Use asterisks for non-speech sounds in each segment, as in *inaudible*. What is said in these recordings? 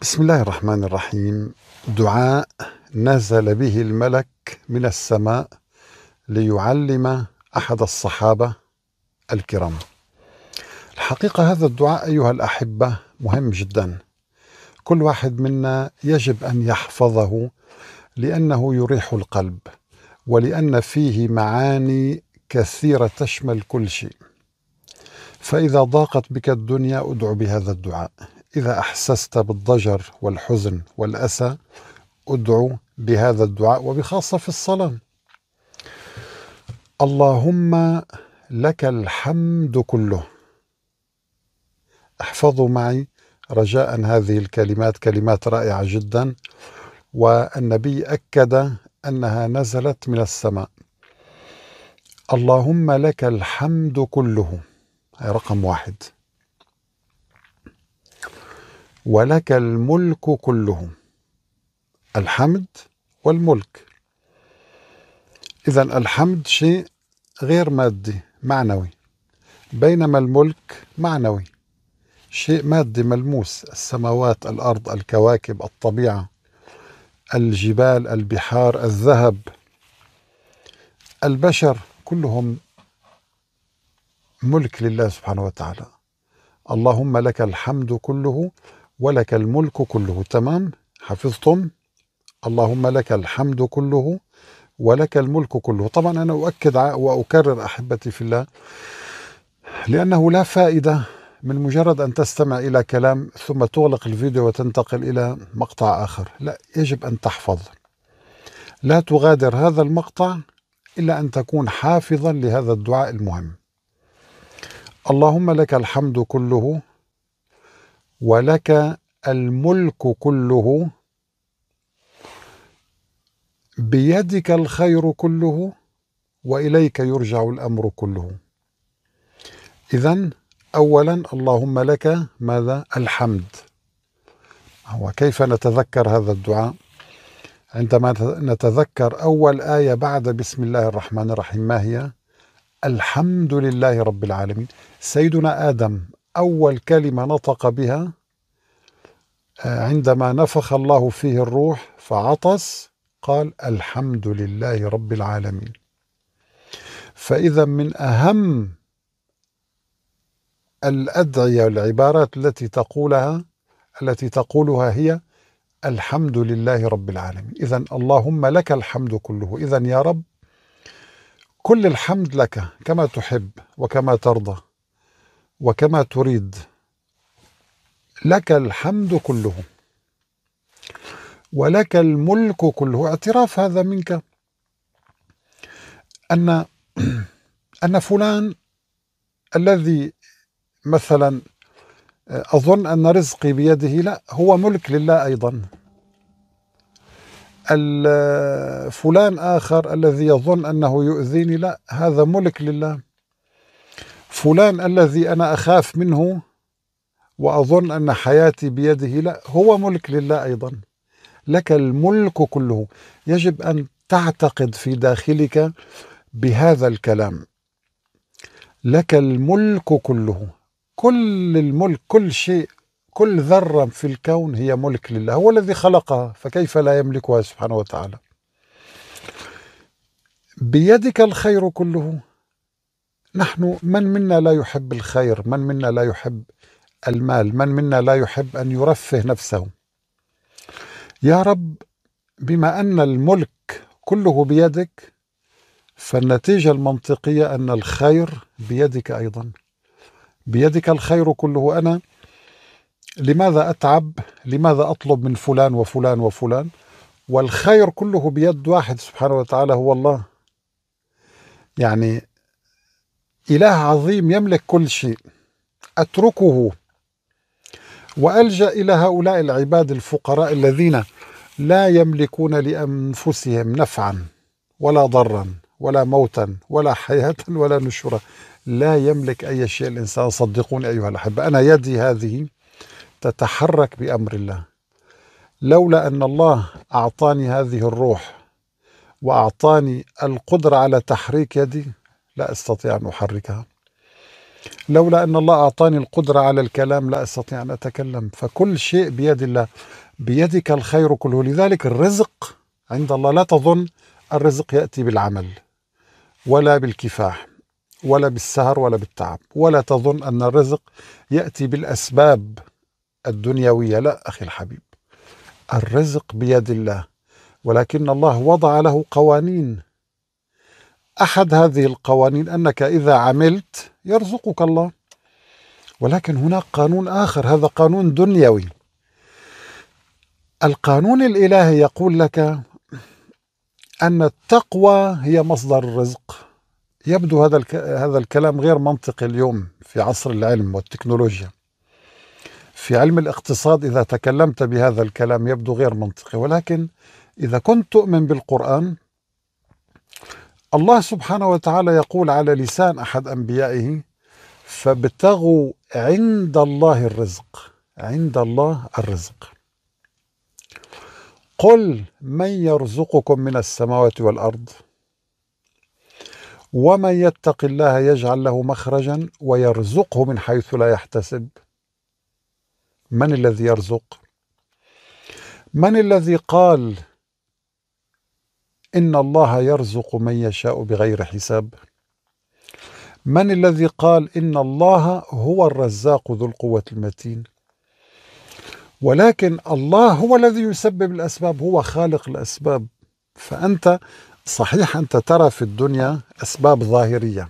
بسم الله الرحمن الرحيم دعاء نزل به الملك من السماء ليعلم احد الصحابه الكرام. الحقيقه هذا الدعاء ايها الاحبه مهم جدا. كل واحد منا يجب ان يحفظه لانه يريح القلب ولان فيه معاني كثيره تشمل كل شيء. فإذا ضاقت بك الدنيا ادع بهذا الدعاء إذا أحسست بالضجر والحزن والأسى ادعو بهذا الدعاء وبخاصة في الصلاة اللهم لك الحمد كله احفظوا معي رجاء هذه الكلمات كلمات رائعة جدا والنبي أكد أنها نزلت من السماء اللهم لك الحمد كله رقم واحد ولك الملك كلهم الحمد والملك إذا الحمد شيء غير مادي معنوي بينما الملك معنوي شيء مادي ملموس السماوات الأرض الكواكب الطبيعة الجبال البحار الذهب البشر كلهم ملك لله سبحانه وتعالى اللهم لك الحمد كله ولك الملك كله تمام حفظتم اللهم لك الحمد كله ولك الملك كله طبعا أنا أؤكد وأكرر أحبتي في الله لأنه لا فائدة من مجرد أن تستمع إلى كلام ثم تغلق الفيديو وتنتقل إلى مقطع آخر لا يجب أن تحفظ لا تغادر هذا المقطع إلا أن تكون حافظا لهذا الدعاء المهم اللهم لك الحمد كله ولك الملك كله بيدك الخير كله واليك يرجع الامر كله اذا اولا اللهم لك ماذا الحمد وكيف نتذكر هذا الدعاء عندما نتذكر اول ايه بعد بسم الله الرحمن الرحيم ما هي الحمد لله رب العالمين سيدنا ادم أول كلمة نطق بها آه، عندما نفخ الله فيه الروح فعطس قال الحمد لله رب العالمين فإذا من أهم الأدعية والعبارات التي تقولها التي تقولها هي الحمد لله رب العالمين إذا اللهم لك الحمد كله إذا يا رب كل الحمد لك كما تحب وكما ترضى وكما تريد لك الحمد كله ولك الملك كله اعتراف هذا منك أن *clears throat* أن فلان الذي مثلا آه، أظن أن رزقي بيده لا هو ملك لله أيضا آه، فلان آخر الذي يظن أنه يؤذيني لا هذا ملك لله فلان الذي أنا أخاف منه وأظن أن حياتي بيده لا هو ملك لله أيضا لك الملك كله يجب أن تعتقد في داخلك بهذا الكلام لك الملك كله كل الملك كل شيء كل ذرة في الكون هي ملك لله هو الذي خلقها فكيف لا يملكها سبحانه وتعالى بيدك الخير كله نحن من منا لا يحب الخير من منا لا يحب المال من منا لا يحب أن يرفه نفسه يا رب بما أن الملك كله بيدك فالنتيجة المنطقية أن الخير بيدك أيضا بيدك الخير كله أنا لماذا أتعب لماذا أطلب من فلان وفلان وفلان والخير كله بيد واحد سبحانه وتعالى هو الله يعني إله عظيم يملك كل شيء أتركه وألجأ إلى هؤلاء العباد الفقراء الذين لا يملكون لأنفسهم نفعا ولا ضرا ولا موتا ولا حياة ولا نشورا لا يملك أي شيء الإنسان صدقوني أيها الأحبة أنا يدي هذه تتحرك بأمر الله لولا أن الله أعطاني هذه الروح وأعطاني القدرة على تحريك يدي لا أستطيع أن أحركها لولا أن الله أعطاني القدرة على الكلام لا أستطيع أن أتكلم فكل شيء بيد الله بيدك الخير كله لذلك الرزق عند الله لا تظن الرزق يأتي بالعمل ولا بالكفاح ولا بالسهر ولا بالتعب ولا تظن أن الرزق يأتي بالأسباب الدنيوية لا أخي الحبيب الرزق بيد الله ولكن الله وضع له قوانين أحد هذه القوانين أنك إذا عملت يرزقك الله ولكن هناك قانون آخر هذا قانون دنيوي القانون الإلهي يقول لك أن التقوى هي مصدر الرزق يبدو هذا هذا الكلام غير منطقي اليوم في عصر العلم والتكنولوجيا في علم الاقتصاد إذا تكلمت بهذا الكلام يبدو غير منطقي ولكن إذا كنت تؤمن بالقرآن الله سبحانه وتعالى يقول على لسان أحد أنبيائه فابتغوا عند الله الرزق عند الله الرزق قل من يرزقكم من السماوات والأرض ومن يتق الله يجعل له مخرجا ويرزقه من حيث لا يحتسب من الذي يرزق من الذي قال إن الله يرزق من يشاء بغير حساب من الذي قال إن الله هو الرزاق ذو القوة المتين ولكن الله هو الذي يسبب الأسباب هو خالق الأسباب فأنت صحيح أنت ترى في الدنيا أسباب ظاهرية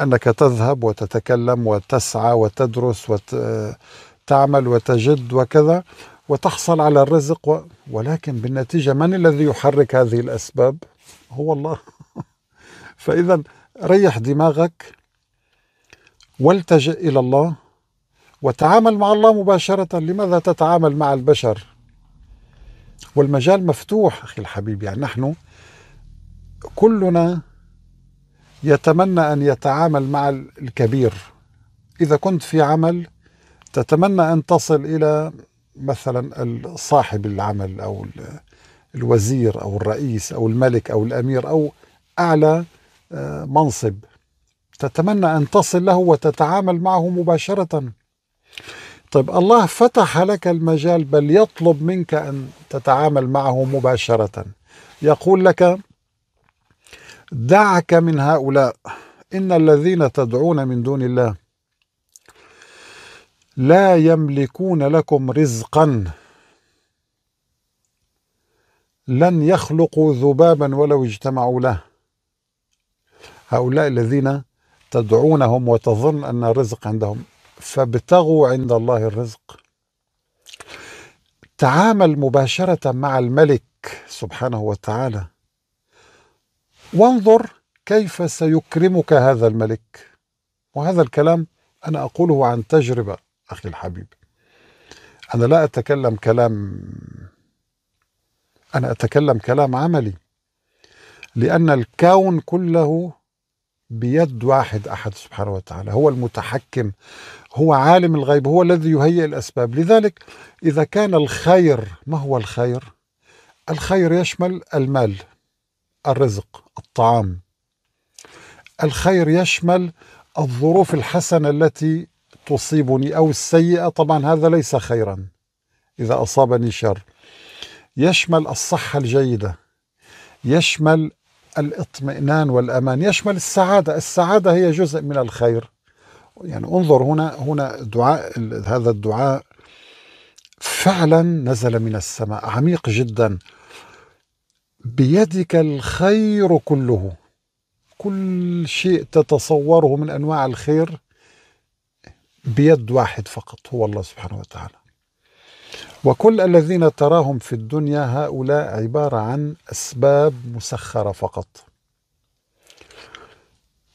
أنك تذهب وتتكلم وتسعى وتدرس وتعمل وتجد وكذا وتحصل على الرزق و... ولكن بالنتيجة من الذي يحرك هذه الأسباب هو الله *laughs* فإذا ريح دماغك والتجئ إلى الله وتعامل مع الله مباشرة لماذا تتعامل مع البشر والمجال مفتوح أخي الحبيب يعني نحن كلنا يتمنى أن يتعامل مع الكبير إذا كنت في عمل تتمنى أن تصل إلى مثلا صاحب العمل او الوزير او الرئيس او الملك او الامير او اعلى آه، منصب تتمنى ان تصل له وتتعامل معه مباشره طيب الله فتح لك المجال بل يطلب منك ان تتعامل معه مباشره يقول لك دعك من هؤلاء ان الذين تدعون من دون الله لا يملكون لكم رزقا لن يخلقوا ذبابا ولو اجتمعوا له هؤلاء الذين تدعونهم وتظن ان الرزق عندهم فابتغوا عند الله الرزق تعامل مباشره مع الملك سبحانه وتعالى وانظر كيف سيكرمك هذا الملك وهذا الكلام انا اقوله عن تجربه أخي الحبيب أنا لا أتكلم كلام أنا أتكلم كلام عملي لأن الكون كله بيد واحد أحد سبحانه وتعالى هو المتحكم هو عالم الغيب هو الذي يهيئ الأسباب لذلك إذا كان الخير ما هو الخير؟ الخير يشمل المال الرزق الطعام الخير يشمل الظروف الحسنة التي تصيبني أو السيئة طبعا هذا ليس خيرا إذا أصابني شر يشمل الصحة الجيدة يشمل الاطمئنان والأمان يشمل السعادة السعادة هي جزء من الخير يعني انظر هنا هنا دعاء هذا الدعاء فعلا نزل من السماء عميق جدا بيدك الخير كله كل شيء تتصوره من انواع الخير بيد واحد فقط هو الله سبحانه وتعالى وكل الذين تراهم في الدنيا هؤلاء عبارة عن أسباب مسخرة فقط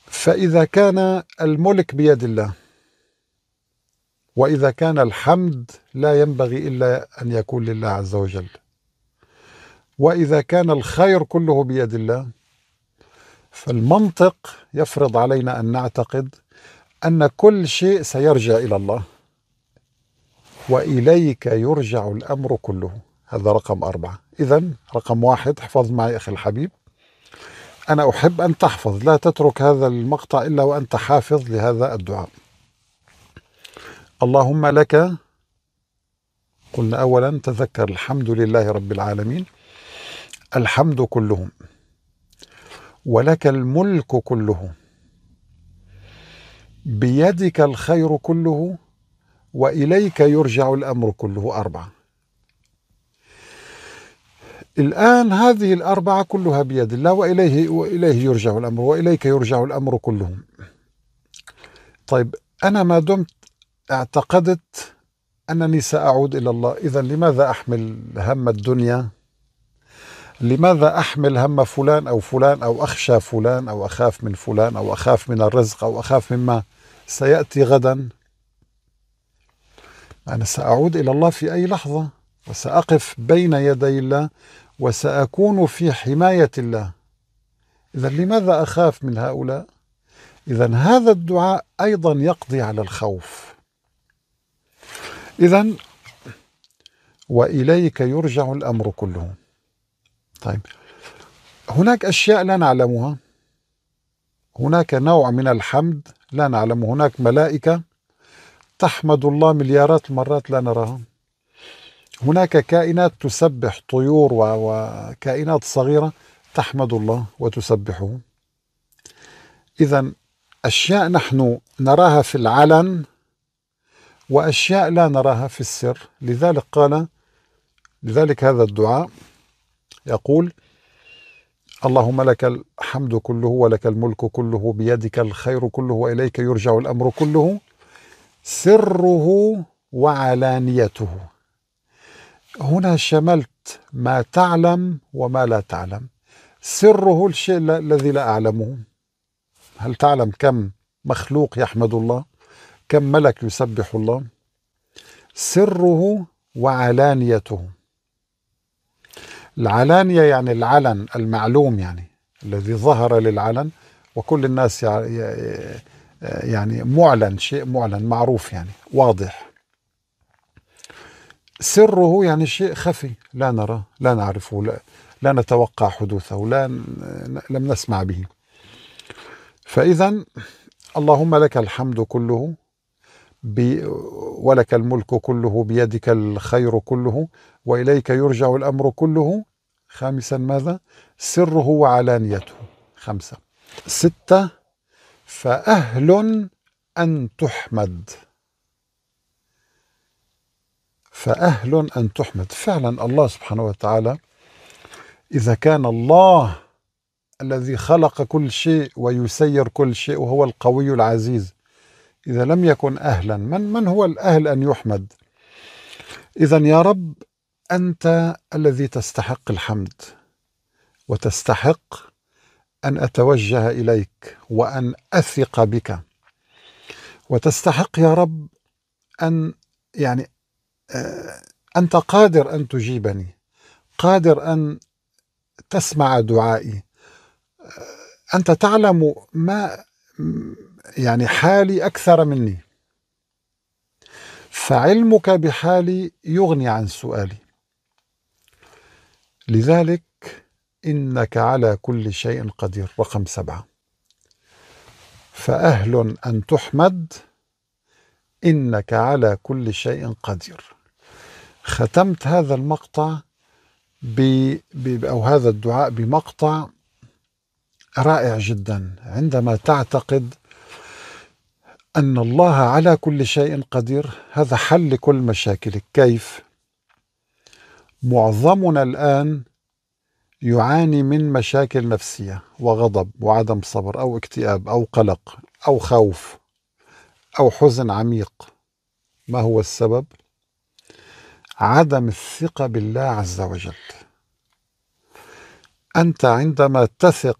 فإذا كان الملك بيد الله وإذا كان الحمد لا ينبغي إلا أن يكون لله عز وجل وإذا كان الخير كله بيد الله فالمنطق يفرض علينا أن نعتقد أن كل شيء سيرجع إلى الله وإليك يرجع الأمر كله هذا رقم أربعة إذا رقم واحد احفظ معي أخي الحبيب أنا أحب أن تحفظ لا تترك هذا المقطع إلا وأنت حافظ لهذا الدعاء اللهم لك قلنا أولا تذكر الحمد لله رب العالمين الحمد كلهم ولك الملك كله بيدك الخير كله واليك يرجع الامر كله اربعه الان هذه الاربعه كلها بيد الله واليه واليه يرجع الامر واليك يرجع الامر كله طيب انا ما دمت اعتقدت انني ساعود الى الله اذا لماذا احمل هم الدنيا لماذا أحمل هم فلان أو فلان أو أخشى فلان أو أخاف من فلان أو أخاف من الرزق أو أخاف مما سيأتي غدا أنا سأعود إلى الله في أي لحظة وسأقف بين يدي الله وسأكون في حماية الله إذا لماذا أخاف من هؤلاء؟ إذا هذا الدعاء أيضا يقضي على الخوف إذا وإليك يرجع الأمر كله طيب هناك أشياء لا نعلمها هناك نوع من الحمد لا نعلمه هناك ملائكة تحمد الله مليارات المرات لا نراها هناك كائنات تسبح طيور وكائنات صغيرة تحمد الله وتسبحه إذا أشياء نحن نراها في العلن وأشياء لا نراها في السر لذلك قال لذلك هذا الدعاء يقول اللهم لك الحمد كله ولك الملك كله بيدك الخير كله واليك يرجع الامر كله سره وعلانيته هنا شملت ما تعلم وما لا تعلم سره الشيء الذي لا اعلمه هل تعلم كم مخلوق يحمد الله كم ملك يسبح الله سره وعلانيته العلانية يعني العلن المعلوم يعني الذي ظهر للعلن وكل الناس يعني معلن شيء معلن معروف يعني واضح سره يعني شيء خفي لا نرى لا نعرفه لا, لا نتوقع حدوثه لا لم نسمع به فإذا اللهم لك الحمد كله ولك الملك كله بيدك الخير كله واليك يرجع الامر كله خامسا ماذا سره وعلانيته خمسه سته فاهل ان تحمد فاهل ان تحمد فعلا الله سبحانه وتعالى اذا كان الله الذي خلق كل شيء ويسير كل شيء وهو القوي العزيز إذا لم يكن أهلا من من هو الأهل أن يحمد إذا يا رب أنت الذي تستحق الحمد وتستحق أن أتوجه إليك وأن أثق بك وتستحق يا رب أن يعني آه، أنت قادر أن تجيبني قادر أن تسمع دعائي آه، أنت تعلم ما يعني حالي أكثر مني فعلمك بحالي يغني عن سؤالي لذلك إنك على كل شيء قدير رقم سبعة فأهل أن تحمد إنك على كل شيء قدير ختمت هذا المقطع ب... ب... أو هذا الدعاء بمقطع رائع جدا عندما تعتقد أن الله على كل شيء قدير هذا حل لكل مشاكلك كيف؟ معظمنا الآن يعاني من مشاكل نفسية وغضب وعدم صبر أو اكتئاب أو قلق أو خوف أو حزن عميق ما هو السبب؟ عدم الثقة بالله عز وجل أنت عندما تثق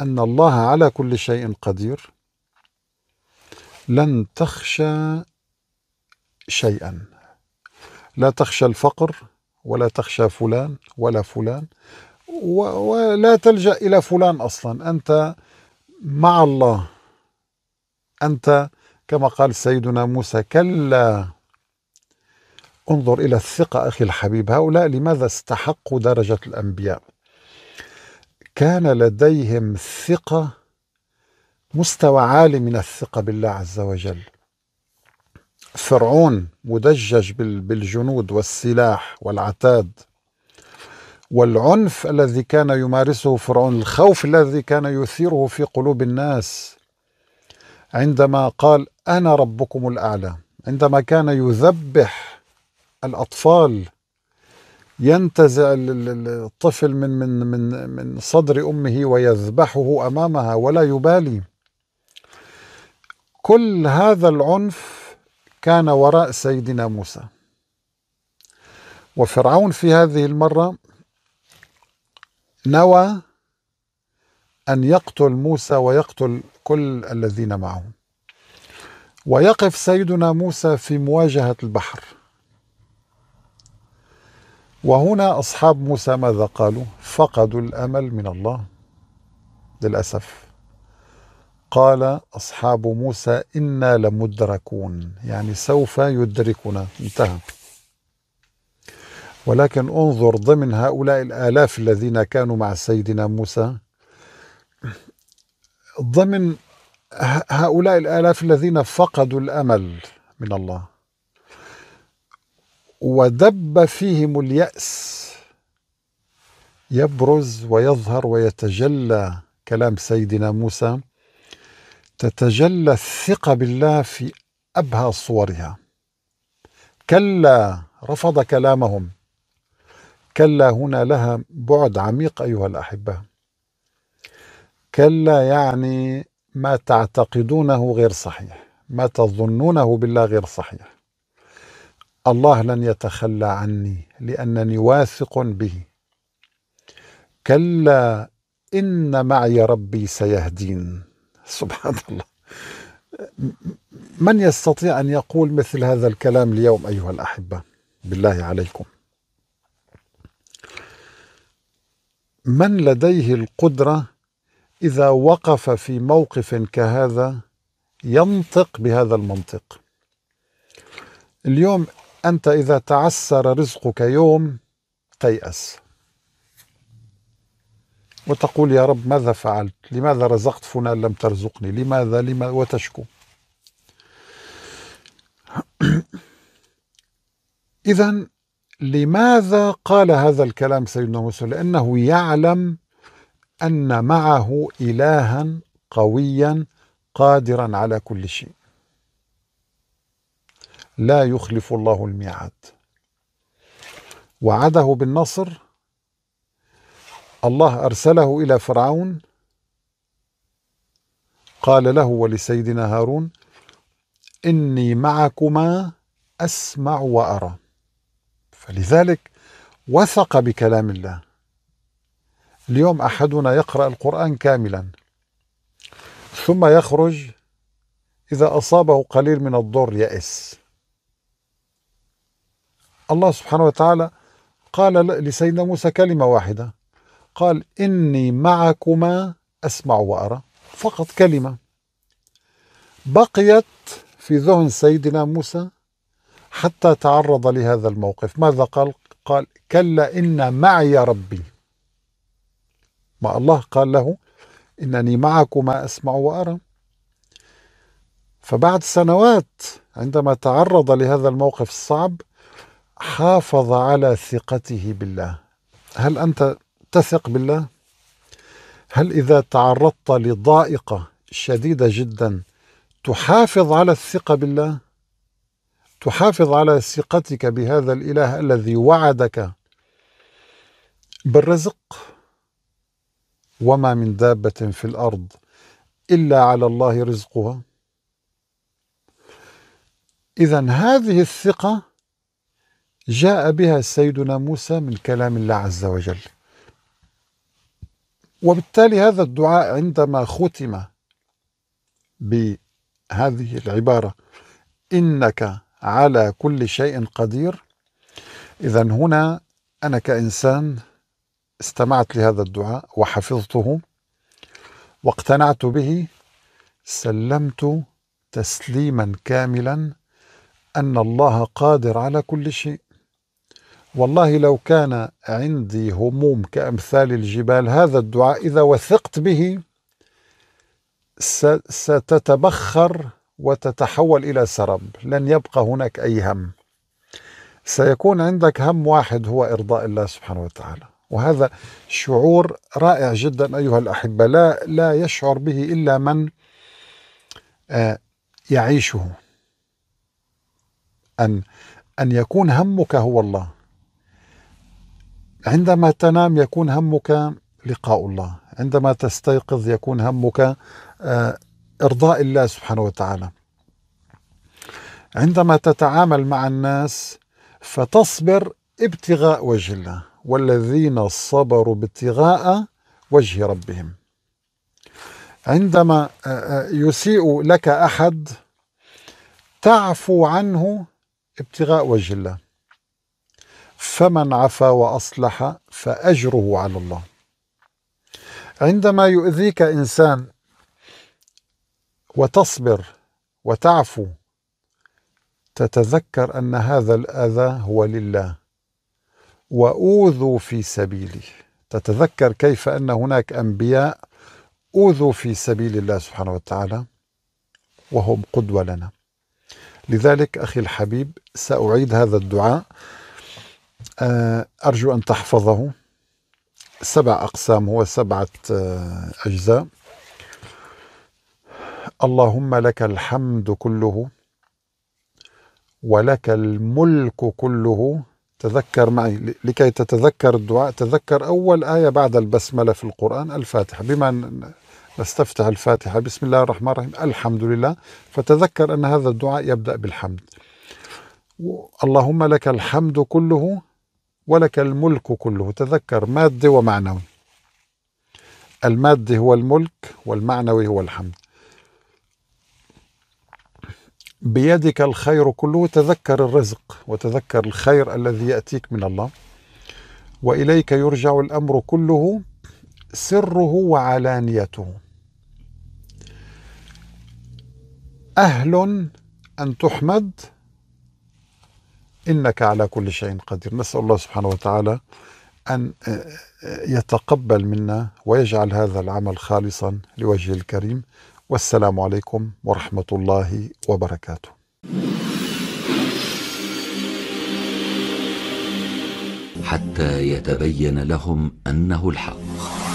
أن الله على كل شيء قدير لن تخشى شيئا لا تخشى الفقر ولا تخشى فلان ولا فلان ولا تلجا الى فلان اصلا انت مع الله انت كما قال سيدنا موسى كلا انظر الى الثقه اخي الحبيب هؤلاء لماذا استحقوا درجه الانبياء كان لديهم ثقه مستوى عالي من الثقة بالله عز وجل فرعون مدجج بالجنود والسلاح والعتاد والعنف الذي كان يمارسه فرعون الخوف الذي كان يثيره في قلوب الناس عندما قال انا ربكم الاعلى عندما كان يذبح الاطفال ينتزع الطفل من من من من صدر امه ويذبحه امامها ولا يبالي كل هذا العنف كان وراء سيدنا موسى وفرعون في هذه المرة نوى أن يقتل موسى ويقتل كل الذين معه ويقف سيدنا موسى في مواجهة البحر وهنا أصحاب موسى ماذا قالوا؟ فقدوا الأمل من الله للأسف قال أصحاب موسى إنا لمدركون يعني سوف يدركنا انتهى ولكن انظر ضمن هؤلاء الآلاف الذين كانوا مع سيدنا موسى ضمن هؤلاء الآلاف الذين فقدوا الأمل من الله ودب فيهم اليأس يبرز ويظهر ويتجلى كلام سيدنا موسى تتجلى الثقة بالله في أبهى صورها كلا رفض كلامهم كلا هنا لها بعد عميق أيها الأحبة كلا يعني ما تعتقدونه غير صحيح ما تظنونه بالله غير صحيح الله لن يتخلى عني لأنني واثق به كلا إن معي ربي سيهدين *laughs* سبحان الله من يستطيع أن يقول مثل هذا الكلام اليوم أيها الأحبة بالله عليكم من لديه القدرة إذا وقف في موقف كهذا ينطق بهذا المنطق اليوم أنت إذا تعسر رزقك يوم تيأس وتقول يا رب ماذا فعلت لماذا رزقت فلان لم ترزقني لماذا لما وتشكو *clears throat* إذا لماذا قال هذا الكلام سيدنا موسى لأنه يعلم أن معه إلها قويا قادرا على كل شيء لا يخلف الله الميعاد وعده بالنصر الله أرسله إلى فرعون قال له ولسيدنا هارون إني معكما أسمع وأرى فلذلك وثق بكلام الله اليوم أحدنا يقرأ القرآن كاملا ثم يخرج إذا أصابه قليل من الضر يأس الله سبحانه وتعالى قال لسيدنا موسى كلمة واحدة قال إني معكما أسمع وأرى فقط كلمة بقيت في ذهن سيدنا موسى حتى تعرض لهذا الموقف ماذا قال؟ قال كلا إن معي ربي ما الله قال له إنني معكما أسمع وأرى فبعد سنوات عندما تعرض لهذا الموقف الصعب حافظ على ثقته بالله هل أنت تثق بالله هل إذا تعرضت لضائقة شديدة جدا تحافظ على الثقة بالله تحافظ على ثقتك بهذا الإله الذي وعدك بالرزق وما من دابة في الأرض إلا على الله رزقها إذا هذه الثقة جاء بها سيدنا موسى من كلام الله عز وجل وبالتالي هذا الدعاء عندما ختم بهذه العبارة إنك على كل شيء قدير إذا هنا أنا كإنسان استمعت لهذا الدعاء وحفظته واقتنعت به سلمت تسليما كاملا أن الله قادر على كل شيء والله لو كان عندي هموم كأمثال الجبال هذا الدعاء إذا وثقت به ستتبخر وتتحول إلى سرب لن يبقى هناك أي هم سيكون عندك هم واحد هو إرضاء الله سبحانه وتعالى وهذا شعور رائع جدا أيها الأحبة لا, لا يشعر به إلا من آه، يعيشه أن أن يكون همك هو الله عندما تنام يكون همك لقاء الله عندما تستيقظ يكون همك آه، إرضاء الله سبحانه وتعالى عندما تتعامل مع الناس فتصبر ابتغاء وجه الله والذين صبروا ابتغاء وجه ربهم عندما آه، آه، يسيء لك احد تعفو عنه ابتغاء وجه الله فمن عفا واصلح فاجره على الله عندما يؤذيك انسان وتصبر وتعفو تتذكر ان هذا الاذى هو لله واوذوا في سبيله تتذكر كيف ان هناك انبياء اوذوا في سبيل الله سبحانه وتعالى وهم قدوه لنا لذلك اخي الحبيب ساعيد هذا الدعاء آه، أرجو أن تحفظه سبع أقسام هو سبعة آه، أجزاء اللهم لك الحمد كله ولك الملك كله تذكر معي لكي تتذكر الدعاء تذكر أول آية بعد البسملة في القرآن الفاتحة بما نستفتح الفاتحة بسم الله الرحمن الرحيم الحمد لله فتذكر أن هذا الدعاء يبدأ بالحمد اللهم لك الحمد كله ولك الملك كله تذكر مادي ومعنوي المادي هو الملك والمعنوي هو الحمد بيدك الخير كله تذكر الرزق وتذكر الخير الذي ياتيك من الله واليك يرجع الامر كله سره وعلانيته اهل ان تحمد إنك على كل شيء قدير نسأل الله سبحانه وتعالى أن آه، آه، يتقبل منا ويجعل هذا العمل خالصا لوجه الكريم والسلام عليكم ورحمة الله وبركاته حتى يتبين لهم أنه الحق